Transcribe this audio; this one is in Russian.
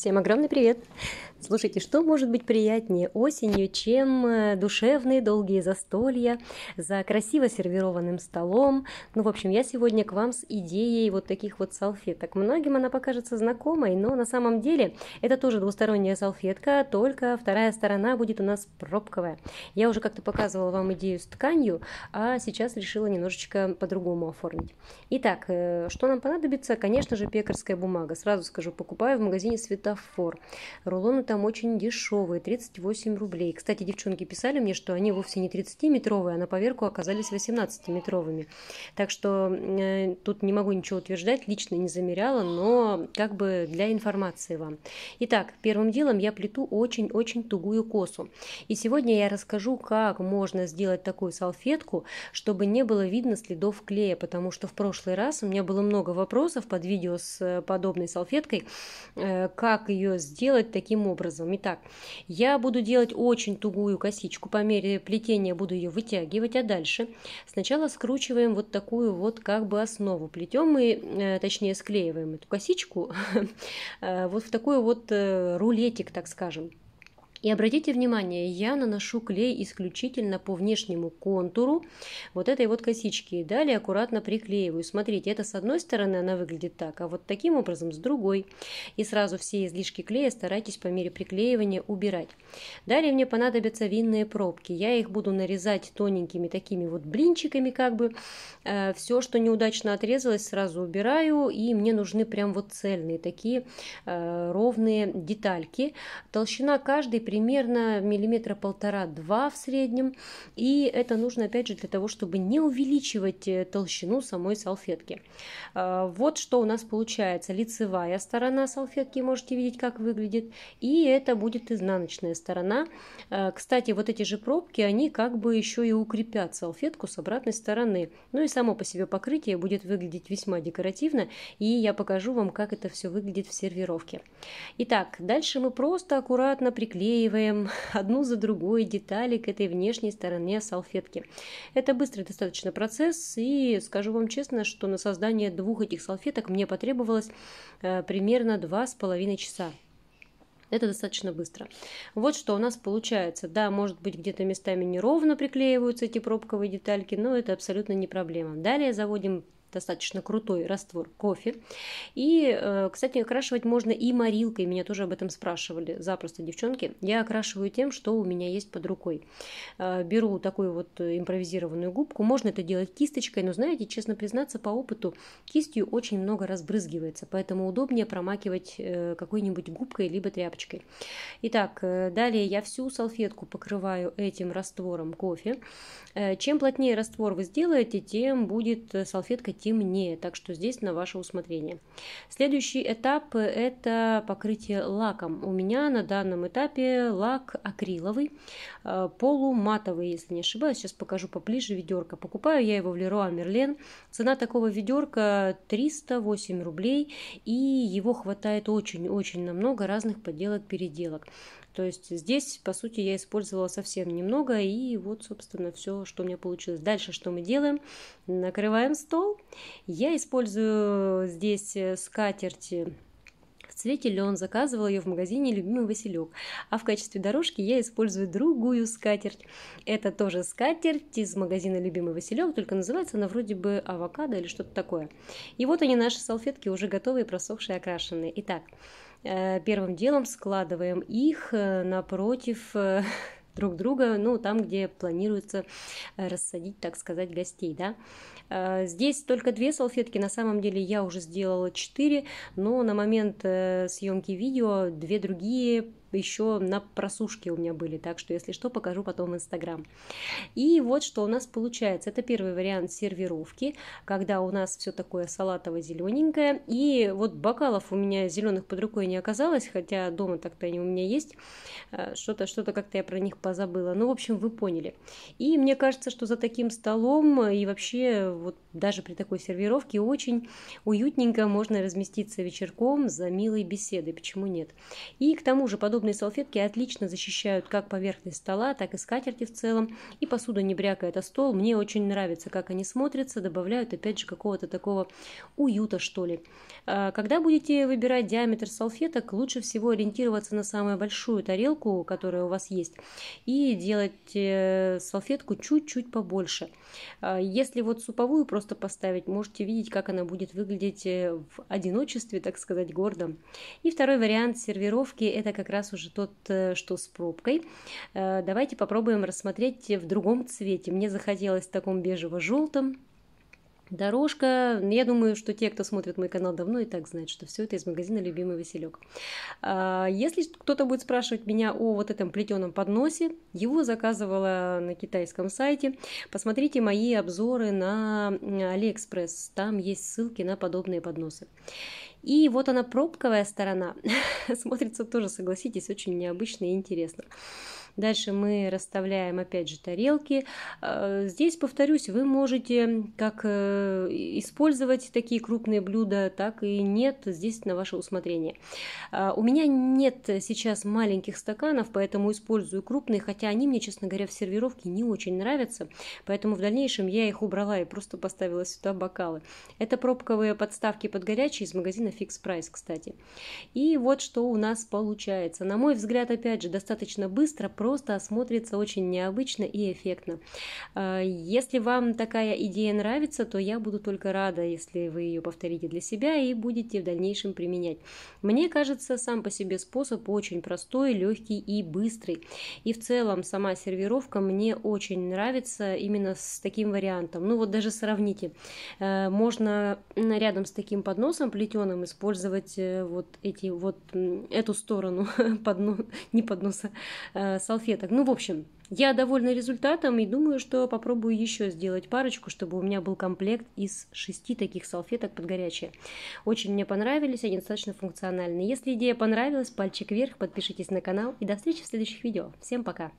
Всем огромный привет! Слушайте, что может быть приятнее осенью, чем э, душевные долгие застолья за красиво сервированным столом? Ну, в общем, я сегодня к вам с идеей вот таких вот салфеток. Многим она покажется знакомой, но на самом деле это тоже двусторонняя салфетка, только вторая сторона будет у нас пробковая. Я уже как-то показывала вам идею с тканью, а сейчас решила немножечко по-другому оформить. Итак, э, что нам понадобится? Конечно же, пекарская бумага. Сразу скажу, покупаю в магазине цвета бутафор. Рулоны там очень дешевые, 38 рублей. Кстати, девчонки писали мне, что они вовсе не 30-метровые, а на поверку оказались 18-метровыми. Так что э, тут не могу ничего утверждать, лично не замеряла, но как бы для информации вам. Итак, первым делом я плету очень-очень тугую косу. И сегодня я расскажу, как можно сделать такую салфетку, чтобы не было видно следов клея, потому что в прошлый раз у меня было много вопросов под видео с э, подобной салфеткой, э, как как ее сделать таким образом. Итак, я буду делать очень тугую косичку, по мере плетения буду ее вытягивать, а дальше сначала скручиваем вот такую вот как бы основу, плетем и э, точнее склеиваем эту косичку э, вот в такой вот э, рулетик, так скажем. И обратите внимание, я наношу клей исключительно по внешнему контуру вот этой вот косички. И далее аккуратно приклеиваю. Смотрите, это с одной стороны она выглядит так, а вот таким образом с другой. И сразу все излишки клея старайтесь по мере приклеивания убирать. Далее мне понадобятся винные пробки. Я их буду нарезать тоненькими такими вот блинчиками как бы. Э, все, что неудачно отрезалось, сразу убираю. И мне нужны прям вот цельные такие э, ровные детальки. Толщина каждой примерно миллиметра полтора-два в среднем. И это нужно, опять же, для того, чтобы не увеличивать э, толщину самой салфетки. А, вот что у нас получается. Лицевая сторона салфетки, можете видеть, как выглядит. И это будет изнаночная сторона. А, кстати, вот эти же пробки, они как бы еще и укрепят салфетку с обратной стороны. Ну и само по себе покрытие будет выглядеть весьма декоративно. И я покажу вам, как это все выглядит в сервировке. Итак, дальше мы просто аккуратно приклеим приклеиваем одну за другой детали к этой внешней стороне салфетки. Это быстрый достаточно процесс, и скажу вам честно, что на создание двух этих салфеток мне потребовалось э, примерно два с половиной часа. Это достаточно быстро. Вот что у нас получается. Да, может быть, где-то местами неровно приклеиваются эти пробковые детальки, но это абсолютно не проблема. Далее заводим достаточно крутой раствор кофе. И, э, кстати, окрашивать можно и морилкой, меня тоже об этом спрашивали запросто девчонки. Я окрашиваю тем, что у меня есть под рукой. Э, беру такую вот импровизированную губку, можно это делать кисточкой, но знаете, честно признаться, по опыту кистью очень много разбрызгивается, поэтому удобнее промакивать э, какой-нибудь губкой либо тряпочкой. Итак, далее я всю салфетку покрываю этим раствором кофе. Чем плотнее раствор вы сделаете, тем будет салфетка темнее, так что здесь на ваше усмотрение. Следующий этап – это покрытие лаком. У меня на данном этапе лак акриловый, э, полуматовый, если не ошибаюсь. Сейчас покажу поближе ведерко. Покупаю я его в Леруа Мерлен. Цена такого ведерка 308 рублей, и его хватает очень-очень на много разных поделок, переделок То есть здесь, по сути, я использовала совсем немного, и вот, собственно, все, что у меня получилось. Дальше что мы делаем? Накрываем стол я использую э, здесь э, скатерти в цвете лен, заказывала ее в магазине «Любимый Василек». А в качестве дорожки я использую другую скатерть. Это тоже скатерть из магазина «Любимый Василек», только называется она вроде бы авокадо или что-то такое. И вот они, наши салфетки, уже готовые, просохшие, окрашенные. Итак, э, первым делом складываем их напротив друг друга, ну, там, где планируется э, рассадить, так сказать, гостей, да. Э, здесь только две салфетки, на самом деле я уже сделала четыре, но на момент э, съемки видео две другие еще на просушке у меня были, так что, если что, покажу потом в Инстаграм. И вот что у нас получается. Это первый вариант сервировки, когда у нас все такое салатово-зелененькое. И вот бокалов у меня зеленых под рукой не оказалось, хотя дома так-то они у меня есть. Э, что-то что как-то то я про них позабыла. Ну, в общем, вы поняли. И мне кажется, что за таким столом э, и вообще вот даже при такой сервировке очень уютненько можно разместиться вечерком за милой беседой, почему нет. И к тому же подобные салфетки отлично защищают как поверхность стола, так и скатерти в целом, и посуда не брякает о стол. Мне очень нравится, как они смотрятся, добавляют опять же какого-то такого уюта, что ли. А когда будете выбирать диаметр салфеток, лучше всего ориентироваться на самую большую тарелку, которая у вас есть, и делать э, салфетку чуть-чуть побольше. А если вот суповую просто просто поставить. Можете видеть, как она будет выглядеть э, в одиночестве, так сказать, гордо. И второй вариант сервировки – это как раз уже тот, э, что с пробкой. Э, давайте попробуем рассмотреть в другом цвете. Мне захотелось в таком бежево-желтом. Дорожка. Я думаю, что те, кто смотрит мой канал давно, и так знают, что все это из магазина «Любимый Василек». А, если кто-то будет спрашивать меня о вот этом плетеном подносе, его заказывала на китайском сайте. Посмотрите мои обзоры на Алиэкспресс. Там есть ссылки на подобные подносы. И вот она пробковая сторона. Смотрится тоже, согласитесь, очень необычно и интересно. Дальше мы расставляем опять же тарелки. Э, здесь, повторюсь, вы можете как э, использовать такие крупные блюда, так и нет. Здесь на ваше усмотрение. Э, у меня нет сейчас маленьких стаканов, поэтому использую крупные, хотя они мне, честно говоря, в сервировке не очень нравятся. Поэтому в дальнейшем я их убрала и просто поставила сюда бокалы. Это пробковые подставки под горячие из магазина Fix Price, кстати. И вот что у нас получается. На мой взгляд, опять же, достаточно быстро, просто просто смотрится очень необычно и эффектно. А, если вам такая идея нравится, то я буду только рада, если вы ее повторите для себя и будете в дальнейшем применять. Мне кажется, сам по себе способ очень простой, легкий и быстрый. И в целом сама сервировка мне очень нравится именно с таким вариантом. Ну вот даже сравните. А, можно рядом с таким подносом плетеным использовать э, вот эти вот эту сторону подно... не подноса а, салфеток. Ну, в общем, я довольна результатом и думаю, что попробую еще сделать парочку, чтобы у меня был комплект из шести таких салфеток под горячее. Очень мне понравились, они достаточно функциональны. Если идея понравилась, пальчик вверх, подпишитесь на канал и до встречи в следующих видео. Всем пока!